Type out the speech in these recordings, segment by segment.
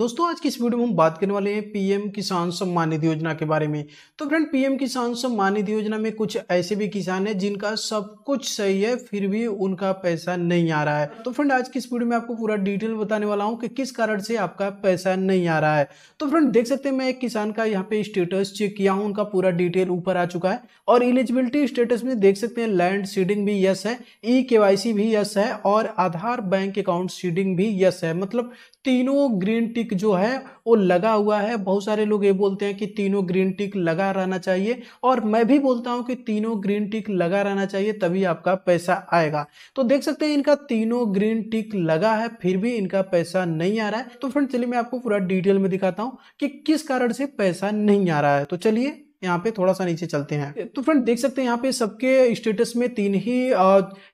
दोस्तों आज की इस वीडियो में हम बात करने वाले हैं पीएम किसान सम्मान निधि योजना के बारे में तो फ्रेंड पीएम किसान सम्मान निधि योजना में कुछ ऐसे भी किसान हैं जिनका सब कुछ सही है फिर भी उनका पैसा नहीं आ रहा है तो फ्रेंड आज की इस वीडियो में आपको पूरा डिटेल बताने वाला हूँ कि किस कारण से आपका पैसा नहीं आ रहा है तो फ्रेंड देख सकते हैं मैं एक किसान का यहाँ पे स्टेटस चेक किया हूँ उनका पूरा डिटेल ऊपर आ चुका है और इलिजिबिलिटी स्टेटस में देख सकते हैं लैंड सीडिंग भी यस है ई के भी यस है और आधार बैंक अकाउंट सीडिंग भी यस है मतलब तीनों ग्रीन टिक टिक जो है वो लगा हुआ है बहुत सारे लोग ये बोलते हैं कि तीनों ग्रीन टिक लगा रहना चाहिए और मैं भी बोलता हूँ कि तीनों ग्रीन टिक लगा रहना चाहिए तभी आपका पैसा आएगा तो देख सकते हैं इनका तीनों ग्रीन टिक लगा है फिर भी इनका पैसा नहीं आ रहा है तो फ्रेंड चलिए मैं आपको पूरा डिटेल में दिखाता हूँ कि किस कारण से पैसा नहीं आ रहा है तो चलिए यहाँ पे थोड़ा सा नीचे चलते हैं तो फ्रेंड देख सकते हैं यहाँ पे सबके स्टेटस में तीन ही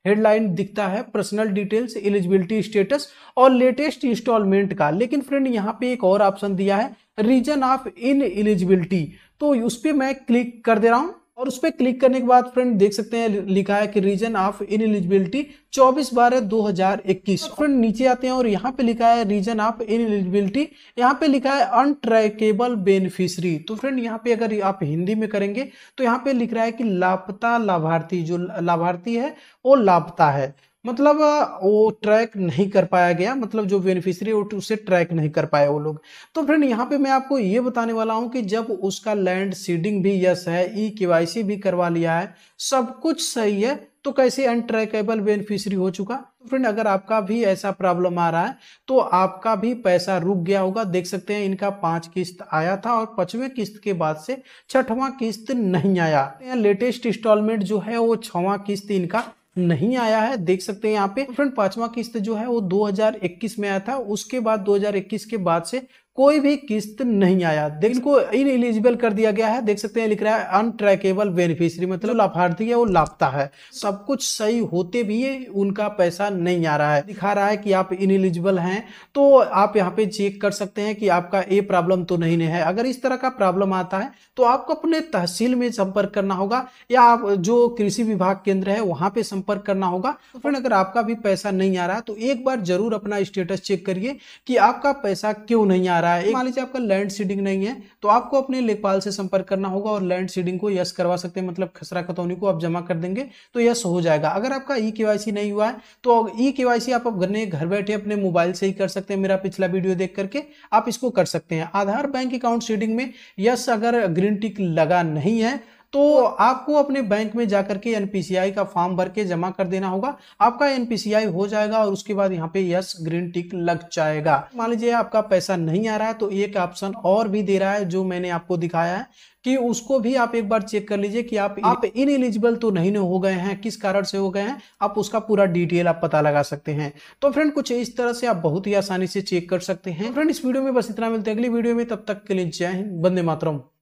हेडलाइन दिखता है पर्सनल डिटेल्स एलिजिबिलिटी स्टेटस और लेटेस्ट इंस्टॉलमेंट का लेकिन फ्रेंड यहाँ पे एक और ऑप्शन दिया है रीजन ऑफ इन एलिजिबिलिटी तो उस पर मैं क्लिक कर दे रहा हूँ और उस पर क्लिक करने के बाद फ्रेंड देख सकते हैं लिखा है कि रीजन ऑफ इन एलिजिबिलिटी चौबीस बारह दो हजार इक्कीस फ्रेंड नीचे आते हैं और यहाँ पे लिखा है रीजन ऑफ इन एलिजिबिलिटी यहाँ पे लिखा है अनट्रैकेबल बेनिफिशरी तो फ्रेंड यहाँ पे अगर आप हिंदी में करेंगे तो यहाँ पे लिख रहा है कि लापता लाभार्थी जो लाभार्थी है वो लापता है मतलब वो ट्रैक नहीं कर पाया गया मतलब जो बेनिफिशियरी उसे ट्रैक नहीं कर पाए वो लोग तो फ्रेंड यहाँ पे मैं आपको ये बताने वाला हूँ कि जब उसका लैंड सीडिंग भी यस है ई के भी करवा लिया है सब कुछ सही है तो कैसे अनट्रैकेबल बेनिफिशियरी हो चुका तो फ्रेंड अगर आपका भी ऐसा प्रॉब्लम आ रहा है तो आपका भी पैसा रुक गया होगा देख सकते हैं इनका पांच किस्त आया था और पांचवें किस्त के बाद से छठवां किस्त नहीं आया लेटेस्ट तो इंस्टॉलमेंट जो है वो छवा किस्त इनका नहीं आया है देख सकते हैं यहाँ पे हम्म। फ्रेंड पांचवा किस्त जो है वो 2021 में आया था उसके बाद 2021 के बाद से कोई भी किस्त नहीं आया देख इनको इन एलिजिबल कर दिया गया है देख सकते हैं लिख रहा है अनट्रैकेबल बेनिफिशरी मतलब तो- लाभार्थी है वो लापता है सब कुछ सही होते भी उनका पैसा नहीं आ रहा है दिखा रहा है कि आप इन एलिजिबल हैं तो आप यहाँ पे चेक कर सकते हैं कि आपका ये प्रॉब्लम तो नहीं है अगर इस तरह का प्रॉब्लम आता है तो आपको अपने तहसील में संपर्क करना होगा या आप जो कृषि विभाग केंद्र है वहां पर संपर्क करना होगा तो अगर आपका भी पैसा नहीं आ रहा है तो एक बार जरूर अपना स्टेटस चेक करिए कि आपका पैसा क्यों नहीं आ रहा रहा है मान लीजिए आपका लैंड सीडिंग नहीं है तो आपको अपने लेखपाल से संपर्क करना होगा और लैंड सीडिंग को यस करवा सकते हैं मतलब खसरा खतौनी को आप जमा कर देंगे तो यस हो जाएगा अगर आपका ई e के नहीं हुआ है तो ई e के आप अपने घर बैठे अपने मोबाइल से ही कर सकते हैं मेरा पिछला वीडियो देख करके आप इसको कर सकते हैं आधार बैंक अकाउंट सीडिंग में यस अगर ग्रीन टिक लगा नहीं है तो, तो आपको अपने बैंक में जाकर के एनपीसीआई का फॉर्म भर के जमा कर देना होगा आपका एनपीसीआई हो जाएगा और उसके बाद यहाँ पे यस ग्रीन टिक लग जाएगा मान लीजिए आपका पैसा नहीं आ रहा है तो एक ऑप्शन और भी दे रहा है जो मैंने आपको दिखाया है कि उसको भी आप एक बार चेक कर लीजिए कि आप आप इन एलिजिबल तो नहीं हो गए हैं किस कारण से हो गए हैं आप उसका पूरा डिटेल आप पता लगा सकते हैं तो फ्रेंड कुछ इस तरह से आप बहुत ही आसानी से चेक कर सकते हैं फ्रेंड इस वीडियो में बस इतना मिलते हैं अगली वीडियो में तब तक के लिए जय हिंद बंदे मातरम